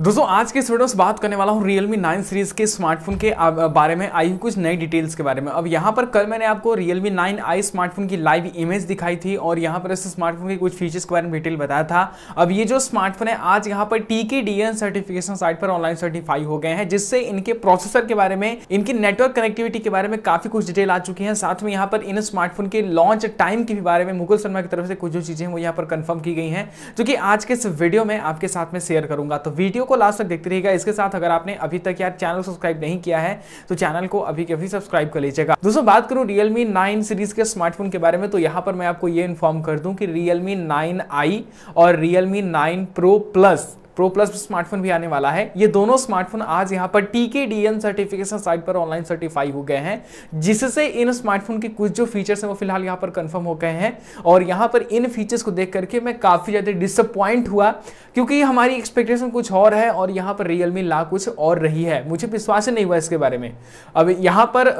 दोस्तों आज के इस वीडियो में बात करने वाला हूँ Realme 9 सीरीज के स्मार्टफोन के बारे में आई हुई कुछ नई डिटेल्स के बारे में अब यहाँ पर कल मैंने आपको Realme आई स्मार्टफोन की लाइव इमेज दिखाई थी और यहाँ पर इस स्मार्टफोन के कुछ फीचर्स के बारे में डिटेल बताया था अब ये जो स्मार्टफोन है आज यहाँ पर TK D N certification site पर ऑनलाइन सर्टिफाई हो गए हैं जिससे इनके प्रोसेसर के बारे में इनकी नेटवर्क कनेक्टिविटी के बारे में काफी कुछ डिटेल आ चुकी है साथ में यहाँ पर इन स्मार्टफोन के लॉन्च टाइम के बारे में मुगल शर्मा की तरफ से कुछ जो चीजें वो यहाँ पर कंफर्म की गई है जो की आज के इस वीडियो में आपके साथ में शेयर करूंगा तो वीडियो वीडियो को लास्ट तक देखते रहिएगा इसके साथ अगर आपने अभी तक यार चैनल सब्सक्राइब नहीं किया है तो चैनल को अभी के अभी सब्सक्राइब कर लीजिएगा दोस्तों बात करूँ रियलमी नाइन सीरीज के स्मार्टफोन के बारे में तो यहाँ पर मैं आपको ये इन्फॉर्म कर दूँ कि रियलमी नाइन आई और Realme nine pro plus pro plus smartphone भी आने वाला है ये दोनों स्मार्टफोन आज यहाँ पर टीकेडीएन सर्टिफिकेशन साइट पर ऑनलाइन सर्टिफाई हो गए हैं जिससे इन स्मार्टफोन के कुछ जो फीचर्स हैं वो फिलहाल यहाँ पर कंफर्म हो गए हैं और यहाँ पर इन फीचर्स को देख करके मैं काफ़ी ज़्यादा डिसअपॉइंट हुआ क्योंकि हमारी एक्सपेक्टेशन कुछ और है और यहाँ पर रियलमी ला कुछ और रही है मुझे विश्वास नहीं हुआ इसके बारे में अब यहाँ पर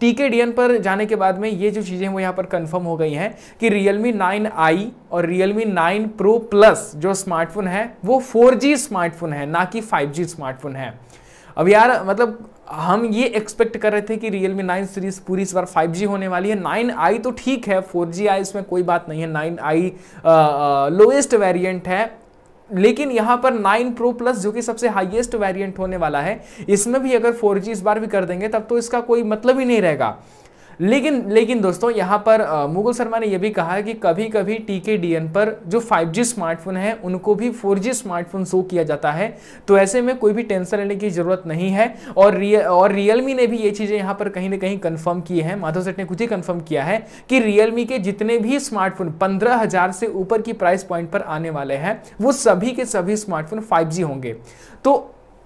टीकेडीएन पर जाने के बाद में ये जो चीज़ें वो यहाँ पर कन्फर्म हो गई हैं कि रियलमी नाइन आई और रियलमी नाइन प्रो प्लस जो स्मार्टफोन है वो फोर जी स्मार्टफोन है ना कि फाइव जी स्मार्टफोन है अब यार मतलब हम ये एक्सपेक्ट कर रहे थे कि रियल मी नाइन सीरीज पूरी इस बार फाइव जी होने वाली है नाइन आई तो ठीक है फोर जी आई इसमें कोई बात नहीं है नाइन आई लोएस्ट वेरियंट है लेकिन यहां पर 9 प्रो प्लस जो कि सबसे हाईएस्ट वेरिएंट होने वाला है इसमें भी अगर 4G इस बार भी कर देंगे तब तो इसका कोई मतलब ही नहीं रहेगा लेकिन लेकिन दोस्तों यहाँ पर मुगल शर्मा ने यह भी कहा कि कभी कभी टीके डीएन डी एन पर जो 5G स्मार्टफोन है उनको भी 4G स्मार्टफोन शो किया जाता है तो ऐसे में कोई भी टेंशन लेने की ज़रूरत नहीं है और रियल और रियलमी ने भी ये चीज़ें यहाँ पर कहीं ना कहीं कन्फर्म की है माधव सेठ ने खुद ही कन्फर्म किया है कि रियलमी के जितने भी स्मार्टफोन पंद्रह हजार से ऊपर की प्राइस पॉइंट पर आने वाले हैं वो सभी के सभी स्मार्टफोन फाइव होंगे तो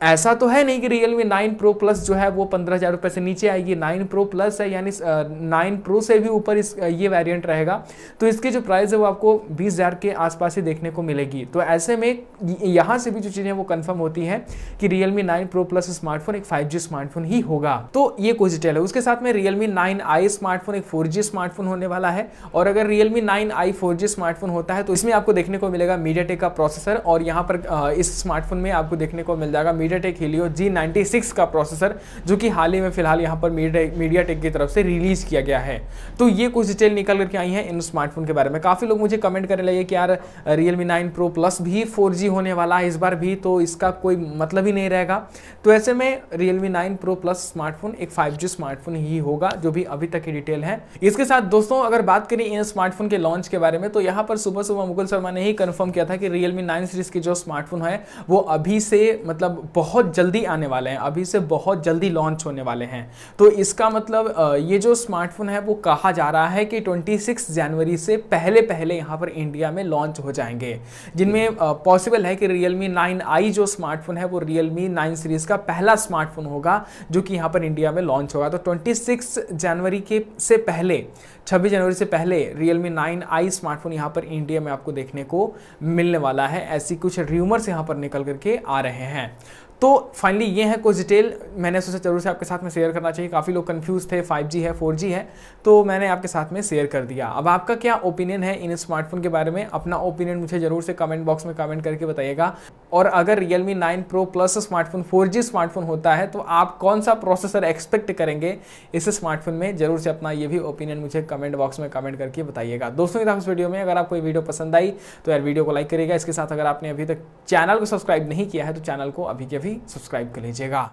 ऐसा तो है नहीं कि Realme nine pro plus जो है वो पंद्रह हज़ार रुपये से नीचे आएगी नाइन प्रो प्लस है यानी नाइन प्रो से भी ऊपर इस ये वेरिएंट रहेगा तो इसकी जो प्राइस है वो आपको बीस हज़ार के आसपास ही देखने को मिलेगी तो ऐसे में यहाँ से भी जो चीज़ें वो कन्फर्म होती हैं कि Realme nine pro plus smartphone एक फाइव जी स्मार्टफोन ही होगा तो ये कुछ डिटेल है उसके साथ में Realme nine I smartphone एक फोर जी स्मार्टफोन होने वाला है और अगर Realme nine I four G smartphone होता है तो इसमें आपको देखने को मिलेगा मीडिया का प्रोसेसर और यहाँ पर इस स्मार्टफोन में आपको देखने को मिल जाएगा MediaTek Helio G ninety का प्रोसेसर जो कि हाल ही में फिलहाल यहाँ पर मीडिया टेक की तरफ से रिलीज किया गया है तो ये कुछ डिटेल निकल करके आई है इन स्मार्टफोन के बारे में काफ़ी लोग मुझे कमेंट करने लगे कि यार Realme nine pro plus भी फोर होने वाला है इस बार भी तो इसका कोई मतलब ही नहीं रहेगा तो ऐसे में Realme nine pro plus smartphone एक फाइव स्मार्टफोन ही होगा जो भी अभी तक की डिटेल है इसके साथ दोस्तों अगर बात करें इन स्मार्टफोन के लॉन्च के बारे में तो यहाँ पर सुबह सुबह मुकुल शर्मा ने ही कन्फर्म किया था कि रियलमी नाइन सीरीज के जो स्मार्टफोन है वो अभी से मतलब बहुत जल्दी आने वाले हैं अभी से बहुत जल्दी लॉन्च होने वाले हैं तो इसका मतलब ये जो स्मार्टफोन है वो कहा जा रहा है कि 26 जनवरी से पहले पहले यहाँ पर इंडिया में लॉन्च हो जाएंगे जिनमें पॉसिबल है कि नाइन आई जो स्मार्टफोन है वो Realme नाइन सीरीज़ का पहला स्मार्टफोन होगा जो कि यहाँ पर इंडिया में लॉन्च होगा तो ट्वेंटी जनवरी के से पहले छब्बीस जनवरी से पहले नाइन आई स्मार्टफोन यहाँ पर इंडिया में आपको देखने को मिलने वाला है ऐसी कुछ र्यूमर्स यहाँ पर निकल करके आ रहे हैं तो फाइनली ये है कुछ डिटेल मैंने सोचा जरूर से आपके साथ में शेयर करना चाहिए काफ़ी लोग कंफ्यूज थे 5G है 4G है तो मैंने आपके साथ में शेयर कर दिया अब आपका क्या ओपिनियन है इन स्मार्टफोन के बारे में अपना ओपिनियन मुझे ज़रूर से कमेंट बॉक्स में कमेंट करके बताइएगा और अगर Realme 9 Pro plus smartphone 4G smartphone होता है तो आप कौन सा प्रोसेसर एक्सपेक्ट करेंगे इस स्मार्टफोन में जरूर से अपना ये भी ओपिनियन मुझे कमेंट बॉक्स में कमेंट करके बताइएगा दोस्तों के साथ वीडियो में अगर आपको ये वीडियो पसंद आई तो यार वीडियो को लाइक करिएगा इसके साथ अगर आपने अभी तक चैनल को सब्सक्राइब नहीं किया है तो चैनल को अभी के अभी सब्सक्राइब कर लीजिएगा